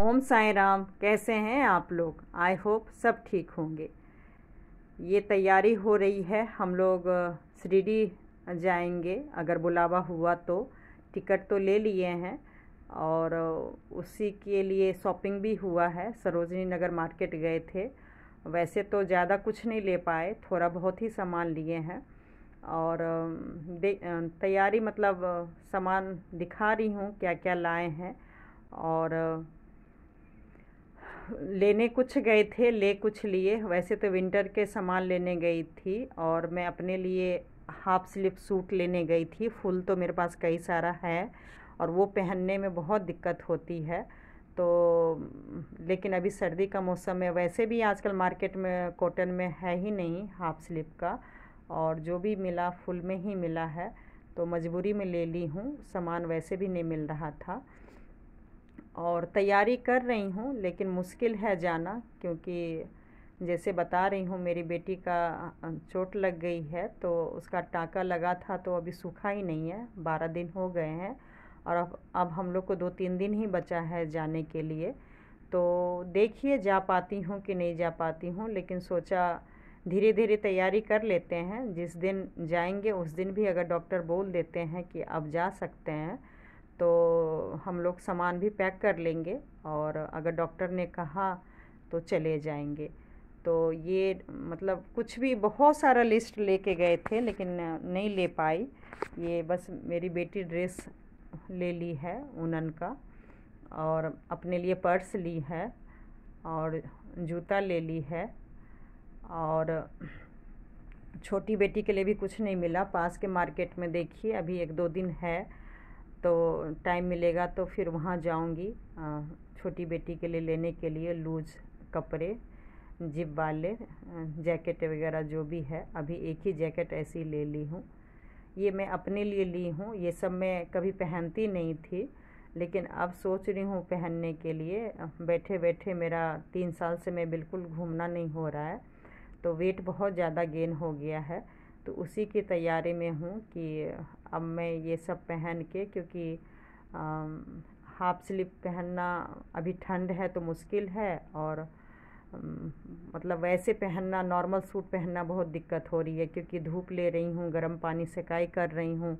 ओम साई राम कैसे हैं आप लोग आई होप सब ठीक होंगे ये तैयारी हो रही है हम लोग श्रीडी जाएंगे अगर बुलावा हुआ तो टिकट तो ले लिए हैं और उसी के लिए शॉपिंग भी हुआ है सरोजनी नगर मार्केट गए थे वैसे तो ज़्यादा कुछ नहीं ले पाए थोड़ा बहुत ही सामान लिए हैं और तैयारी मतलब सामान दिखा रही हूँ क्या क्या लाए हैं और लेने कुछ गए थे ले कुछ लिए वैसे तो विंटर के सामान लेने गई थी और मैं अपने लिए हाफ स्लीव सूट लेने गई थी फुल तो मेरे पास कई सारा है और वो पहनने में बहुत दिक्कत होती है तो लेकिन अभी सर्दी का मौसम है वैसे भी आजकल मार्केट में कॉटन में है ही नहीं हाफ स्लीव का और जो भी मिला फुल में ही मिला है तो मजबूरी में ले ली हूँ सामान वैसे भी नहीं मिल रहा था और तैयारी कर रही हूँ लेकिन मुश्किल है जाना क्योंकि जैसे बता रही हूँ मेरी बेटी का चोट लग गई है तो उसका टाँका लगा था तो अभी सूखा ही नहीं है बारह दिन हो गए हैं और अब अब हम लोग को दो तीन दिन ही बचा है जाने के लिए तो देखिए जा पाती हूँ कि नहीं जा पाती हूँ लेकिन सोचा धीरे धीरे तैयारी कर लेते हैं जिस दिन जाएंगे उस दिन भी अगर डॉक्टर बोल देते हैं कि अब जा सकते हैं तो हम लोग सामान भी पैक कर लेंगे और अगर डॉक्टर ने कहा तो चले जाएंगे तो ये मतलब कुछ भी बहुत सारा लिस्ट लेके गए थे लेकिन नहीं ले पाई ये बस मेरी बेटी ड्रेस ले ली है ऊनन का और अपने लिए पर्स ली है और जूता ले ली है और छोटी बेटी के लिए भी कुछ नहीं मिला पास के मार्केट में देखिए अभी एक दो दिन है तो टाइम मिलेगा तो फिर वहाँ जाऊँगी छोटी बेटी के लिए लेने के लिए लूज कपड़े जिप वाले जैकेट वगैरह जो भी है अभी एक ही जैकेट ऐसी ले ली हूँ ये मैं अपने लिए ली हूँ ये सब मैं कभी पहनती नहीं थी लेकिन अब सोच रही हूँ पहनने के लिए बैठे बैठे मेरा तीन साल से मैं बिल्कुल घूमना नहीं हो रहा है तो वेट बहुत ज़्यादा गेन हो गया है तो उसी की तैयारी में हूँ कि अब मैं ये सब पहन के क्योंकि हाफ स्लीप पहनना अभी ठंड है तो मुश्किल है और मतलब वैसे पहनना नॉर्मल सूट पहनना बहुत दिक्कत हो रही है क्योंकि धूप ले रही हूँ गर्म पानी सेकाई कर रही हूँ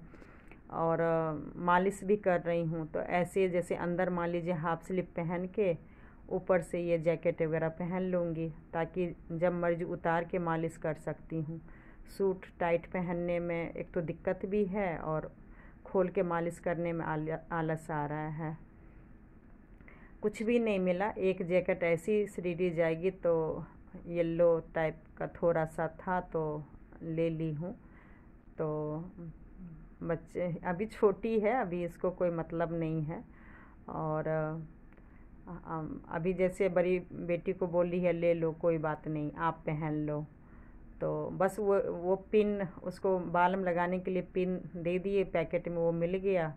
और मालिश भी कर रही हूँ तो ऐसे जैसे अंदर मान लीजिए हाफ स्लीप पहन के ऊपर से ये जैकेट वगैरह पहन लूँगी ताकि जब मर्जी उतार के मालिश कर सकती हूँ सूट टाइट पहनने में एक तो दिक्कत भी है और खोल के मालिश करने में आलस आ रहा है कुछ भी नहीं मिला एक जैकेट ऐसी सीढ़ी जाएगी तो येलो टाइप का थोड़ा सा था तो ले ली हूँ तो बच्चे अभी छोटी है अभी इसको कोई मतलब नहीं है और अभी जैसे बड़ी बेटी को बोली है ले लो कोई बात नहीं आप पहन लो तो बस वो वो पिन उसको बाल में लगाने के लिए पिन दे दिए पैकेट में वो मिल गया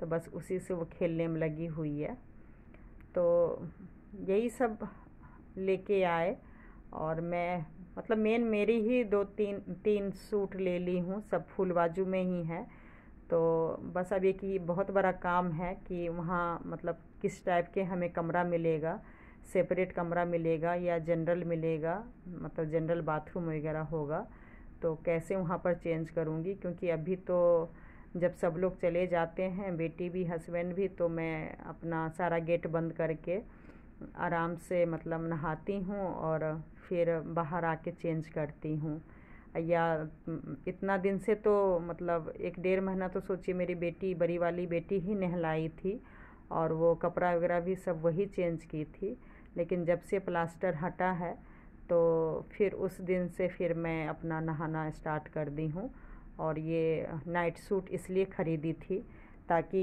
तो बस उसी से वो खेलने में लगी हुई है तो यही सब लेके आए और मैं मतलब मेन मेरी ही दो तीन तीन सूट ले ली हूँ सब फुल बाजू में ही है तो बस अब एक ही बहुत बड़ा काम है कि वहाँ मतलब किस टाइप के हमें कमरा मिलेगा सेपरेट कमरा मिलेगा या जनरल मिलेगा मतलब जनरल बाथरूम वगैरह होगा तो कैसे वहाँ पर चेंज करूँगी क्योंकि अभी तो जब सब लोग चले जाते हैं बेटी भी हस्बैंड भी तो मैं अपना सारा गेट बंद करके आराम से मतलब नहाती हूँ और फिर बाहर आके चेंज करती हूँ या इतना दिन से तो मतलब एक डेढ़ महीना तो सोचिए मेरी बेटी बड़ी वाली बेटी ही नहलाई थी और वो कपड़ा वगैरह भी सब वही चेंज की थी लेकिन जब से प्लास्टर हटा है तो फिर उस दिन से फिर मैं अपना नहाना स्टार्ट कर दी हूँ और ये नाइट सूट इसलिए ख़रीदी थी ताकि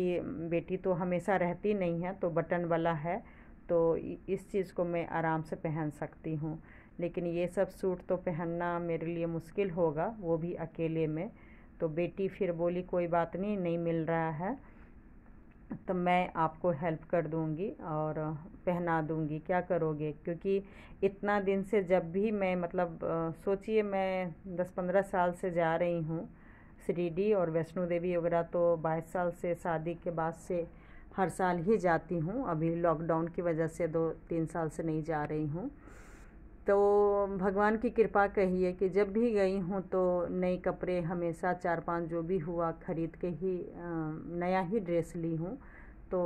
बेटी तो हमेशा रहती नहीं है तो बटन वाला है तो इस चीज़ को मैं आराम से पहन सकती हूँ लेकिन ये सब सूट तो पहनना मेरे लिए मुश्किल होगा वो भी अकेले में तो बेटी फिर बोली कोई बात नहीं नहीं मिल रहा है तो मैं आपको हेल्प कर दूंगी और पहना दूंगी क्या करोगे क्योंकि इतना दिन से जब भी मैं मतलब सोचिए मैं दस पंद्रह साल से जा रही हूँ श्रीडी और वैष्णो देवी वगैरह तो बाईस साल से शादी के बाद से हर साल ही जाती हूँ अभी लॉकडाउन की वजह से दो तीन साल से नहीं जा रही हूँ तो भगवान की कृपा कहिए कि जब भी गई हूँ तो नए कपड़े हमेशा चार पांच जो भी हुआ ख़रीद के ही नया ही ड्रेस ली हूँ तो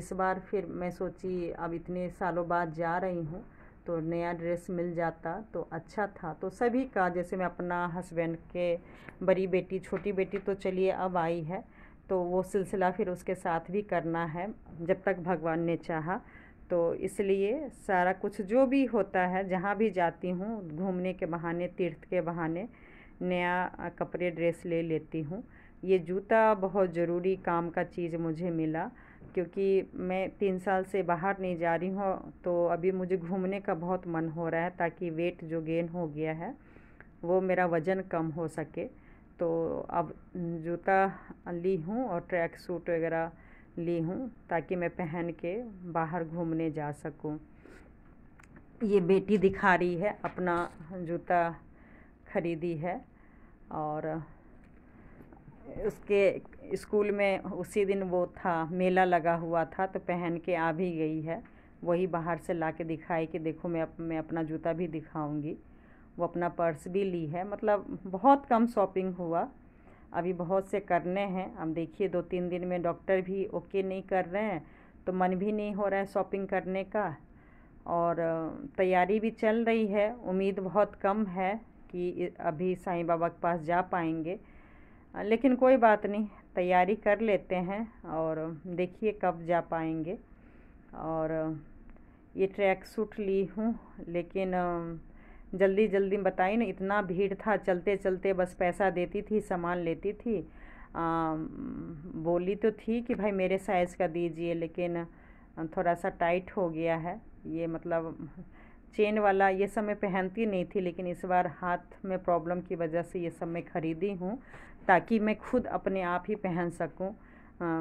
इस बार फिर मैं सोची अब इतने सालों बाद जा रही हूँ तो नया ड्रेस मिल जाता तो अच्छा था तो सभी का जैसे मैं अपना हस्बैंड के बड़ी बेटी छोटी बेटी तो चलिए अब आई है तो वो सिलसिला फिर उसके साथ भी करना है जब तक भगवान ने चाहा तो इसलिए सारा कुछ जो भी होता है जहाँ भी जाती हूँ घूमने के बहाने तीर्थ के बहाने नया कपड़े ड्रेस ले लेती हूँ ये जूता बहुत ज़रूरी काम का चीज़ मुझे मिला क्योंकि मैं तीन साल से बाहर नहीं जा रही हूँ तो अभी मुझे घूमने का बहुत मन हो रहा है ताकि वेट जो गेन हो गया है वो मेरा वज़न कम हो सके तो अब जूता ली हूँ और ट्रैक सूट वगैरह ली हूँ ताकि मैं पहन के बाहर घूमने जा सकूँ ये बेटी दिखा रही है अपना जूता खरीदी है और उसके स्कूल में उसी दिन वो था मेला लगा हुआ था तो पहन के आ भी गई है वही बाहर से ला के दिखाई कि देखो मैं अप, मैं अपना जूता भी दिखाऊंगी वो अपना पर्स भी ली है मतलब बहुत कम शॉपिंग हुआ अभी बहुत से करने हैं हम देखिए दो तीन दिन में डॉक्टर भी ओके नहीं कर रहे हैं तो मन भी नहीं हो रहा है शॉपिंग करने का और तैयारी भी चल रही है उम्मीद बहुत कम है कि अभी साईं बाबा के पास जा पाएंगे लेकिन कोई बात नहीं तैयारी कर लेते हैं और देखिए कब जा पाएंगे और ये ट्रैक सूट ली हूँ लेकिन जल्दी जल्दी बताई ना इतना भीड़ था चलते चलते बस पैसा देती थी सामान लेती थी आ, बोली तो थी कि भाई मेरे साइज़ का दीजिए लेकिन थोड़ा सा टाइट हो गया है ये मतलब चेन वाला ये सब मैं पहनती नहीं थी लेकिन इस बार हाथ में प्रॉब्लम की वजह से ये सब मैं ख़रीदी हूँ ताकि मैं खुद अपने आप ही पहन सकूँ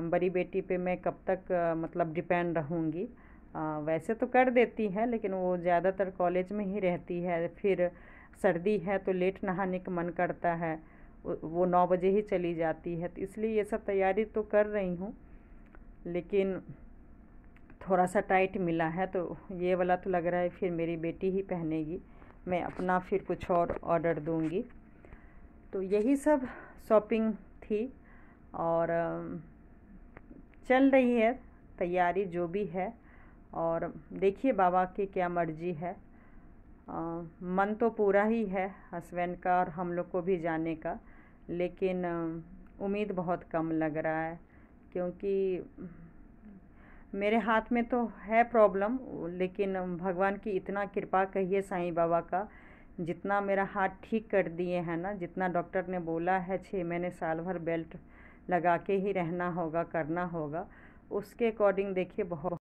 बड़ी बेटी पे मैं कब तक मतलब डिपेंड रहूँगी आ, वैसे तो कर देती है लेकिन वो ज़्यादातर कॉलेज में ही रहती है फिर सर्दी है तो लेट नहाने का मन करता है वो नौ बजे ही चली जाती है तो इसलिए ये सब तैयारी तो कर रही हूँ लेकिन थोड़ा सा टाइट मिला है तो ये वाला तो लग रहा है फिर मेरी बेटी ही पहनेगी मैं अपना फिर कुछ और ऑर्डर दूंगी तो यही सब शॉपिंग थी और चल रही है तैयारी जो भी है और देखिए बाबा की क्या मर्जी है आ, मन तो पूरा ही है हस्बैंड का और हम लोग को भी जाने का लेकिन उम्मीद बहुत कम लग रहा है क्योंकि मेरे हाथ में तो है प्रॉब्लम लेकिन भगवान की इतना कृपा कहिए साईं बाबा का जितना मेरा हाथ ठीक कर दिए हैं ना जितना डॉक्टर ने बोला है छः महीने साल भर बेल्ट लगा के ही रहना होगा करना होगा उसके अकॉर्डिंग देखिए बहुत